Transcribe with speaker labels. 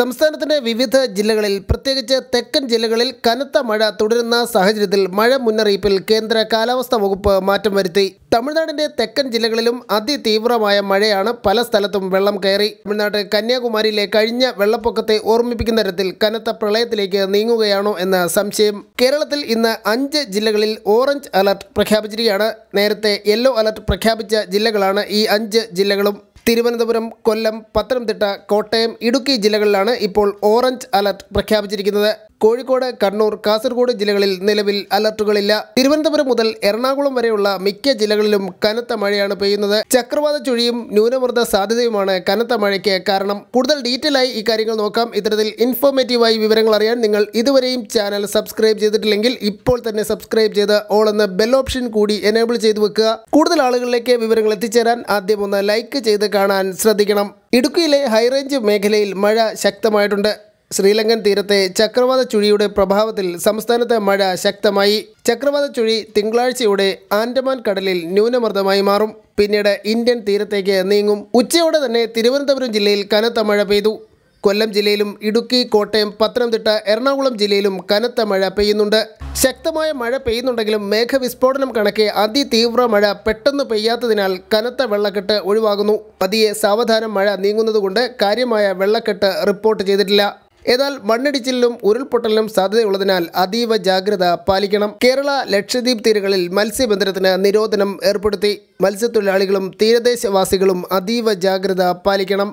Speaker 1: സംസ്ഥാനത്തിന്റെ വിവിധ ജില്ലകളിൽ പ്രത്യേകിച്ച് തെക്കൻ ജില്ലകളിൽ കനത്ത മഴ തുടരുന്ന സാഹചര്യത്തിൽ മഴ മുന്നറിയിപ്പിൽ കേന്ദ്ര കാലാവസ്ഥാ വകുപ്പ് മാറ്റം വരുത്തി തമിഴ്നാടിന്റെ തെക്കൻ ജില്ലകളിലും അതിതീവ്രമായ മഴയാണ് പല സ്ഥലത്തും വെള്ളം കയറി തമിഴ്നാട് കന്യാകുമാരിയിലെ കഴിഞ്ഞ വെള്ളപ്പൊക്കത്തെ ഓർമ്മിപ്പിക്കുന്ന തരത്തിൽ കനത്ത പ്രളയത്തിലേക്ക് നീങ്ങുകയാണോ എന്ന സംശയം കേരളത്തിൽ ഇന്ന് അഞ്ച് ജില്ലകളിൽ ഓറഞ്ച് അലർട്ട് പ്രഖ്യാപിച്ചിരിക്കുകയാണ് നേരത്തെ യെല്ലോ അലർട്ട് പ്രഖ്യാപിച്ച ജില്ലകളാണ് ഈ അഞ്ച് ജില്ലകളും തിരുവനന്തപുരം കൊല്ലം പത്തനംതിട്ട കോട്ടയം ഇടുക്കി ജില്ലകളിലാണ് ഇപ്പോൾ ഓറഞ്ച് അലർട്ട് പ്രഖ്യാപിച്ചിരിക്കുന്നത് കോഴിക്കോട് കണ്ണൂർ കാസർഗോഡ് ജില്ലകളിൽ നിലവിൽ അലർട്ടുകളില്ല തിരുവനന്തപുരം മുതൽ എറണാകുളം വരെയുള്ള മിക്ക ജില്ലകളിലും കനത്ത മഴയാണ് പെയ്യുന്നത് ചക്രവാത ചുഴിയും ന്യൂനമർദ്ദ സാധ്യതയുമാണ് കനത്ത മഴയ്ക്ക് കാരണം കൂടുതൽ ഡീറ്റെയിൽ ആയി ഇക്കാര്യങ്ങൾ നോക്കാം ഇത്തരത്തിൽ ഇൻഫോർമേറ്റീവായി വിവരങ്ങൾ അറിയാൻ നിങ്ങൾ ഇതുവരെയും ചാനൽ സബ്സ്ക്രൈബ് ചെയ്തിട്ടില്ലെങ്കിൽ ഇപ്പോൾ തന്നെ സബ്സ്ക്രൈബ് ചെയ്ത് ഓൾ എന്ന ബെൽ ഓപ്ഷൻ കൂടി എനേബിൾ ചെയ്തു വെക്കുക കൂടുതൽ ആളുകളിലേക്ക് വിവരങ്ങൾ എത്തിച്ചേരാൻ ആദ്യം ഒന്ന് ലൈക്ക് ചെയ്ത് കാണാൻ ശ്രദ്ധിക്കണം ഇടുക്കിയിലെ ഹൈറേഞ്ച് മേഖലയിൽ മഴ ശക്തമായിട്ടുണ്ട് ശ്രീലങ്കൻ തീരത്തെ ചക്രവാത ചുഴിയുടെ പ്രഭാവത്തിൽ സംസ്ഥാനത്ത് മഴ ശക്തമായി ചക്രവാത ചുഴി തിങ്കളാഴ്ചയോടെ ആൻഡമാൻ കടലിൽ ന്യൂനമർദ്ദമായി മാറും പിന്നീട് ഇന്ത്യൻ തീരത്തേക്ക് നീങ്ങും ഉച്ചയോടെ തന്നെ തിരുവനന്തപുരം ജില്ലയിൽ കനത്ത മഴ പെയ്തു കൊല്ലം ജില്ലയിലും ഇടുക്കി കോട്ടയം പത്തനംതിട്ട എറണാകുളം ജില്ലയിലും കനത്ത മഴ പെയ്യുന്നുണ്ട് ശക്തമായ മഴ പെയ്യുന്നുണ്ടെങ്കിലും മേഘവിസ്ഫോടനം കണക്കെ അതിതീവ്ര മഴ പെട്ടെന്ന് പെയ്യാത്തതിനാൽ കനത്ത വെള്ളക്കെട്ട് ഒഴിവാകുന്നു പതിയെ സാവധാനം മഴ നീങ്ങുന്നതുകൊണ്ട് കാര്യമായ വെള്ളക്കെട്ട് റിപ്പോർട്ട് ചെയ്തിട്ടില്ല എന്നാൽ മണ്ണിടിച്ചിലിലും ഉരുൾപൊട്ടലിനും സാധ്യതയുള്ളതിനാൽ അതീവ ജാഗ്രത പാലിക്കണം കേരള ലക്ഷദ്വീപ് തീരങ്ങളിൽ മത്സ്യബന്ധനത്തിന് നിരോധനം ഏർപ്പെടുത്തി മത്സ്യത്തൊഴിലാളികളും തീരദേശവാസികളും അതീവ ജാഗ്രത പാലിക്കണം